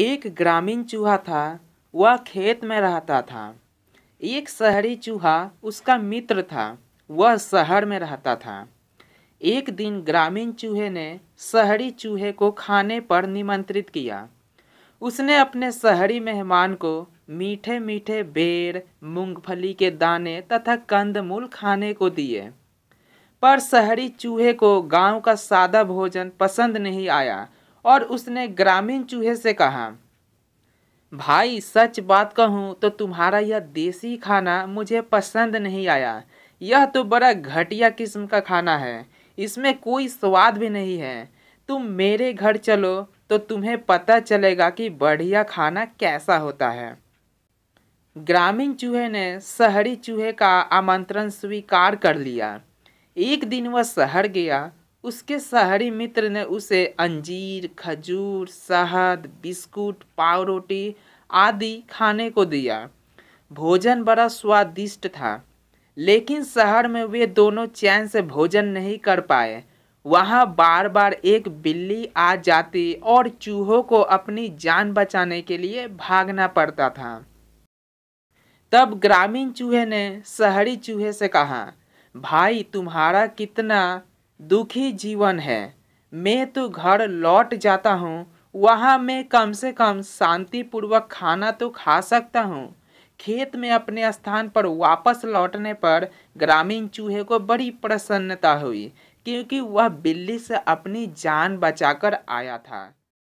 एक ग्रामीण चूहा था वह खेत में रहता था एक शहरी चूहा उसका मित्र था वह शहर में रहता था एक दिन ग्रामीण चूहे ने शहरी चूहे को खाने पर निमंत्रित किया उसने अपने शहरी मेहमान को मीठे मीठे बेर मूंगफली के दाने तथा कंदमूल खाने को दिए पर शहरी चूहे को गांव का सादा भोजन पसंद नहीं आया और उसने ग्रामीण चूहे से कहा भाई सच बात कहूँ तो तुम्हारा यह देसी खाना मुझे पसंद नहीं आया यह तो बड़ा घटिया किस्म का खाना है इसमें कोई स्वाद भी नहीं है तुम मेरे घर चलो तो तुम्हें पता चलेगा कि बढ़िया खाना कैसा होता है ग्रामीण चूहे ने शहरी चूहे का आमंत्रण स्वीकार कर लिया एक दिन वह शहर गया उसके शहरी मित्र ने उसे अंजीर खजूर शहद बिस्कुट पावरोटी आदि खाने को दिया भोजन बड़ा स्वादिष्ट था लेकिन शहर में वे दोनों चैन से भोजन नहीं कर पाए वहाँ बार बार एक बिल्ली आ जाती और चूहों को अपनी जान बचाने के लिए भागना पड़ता था तब ग्रामीण चूहे ने शहरी चूहे से कहा भाई तुम्हारा कितना दुखी जीवन है मैं तो घर लौट जाता हूँ वहाँ मैं कम से कम शांतिपूर्वक खाना तो खा सकता हूँ खेत में अपने स्थान पर वापस लौटने पर ग्रामीण चूहे को बड़ी प्रसन्नता हुई क्योंकि वह बिल्ली से अपनी जान बचाकर आया था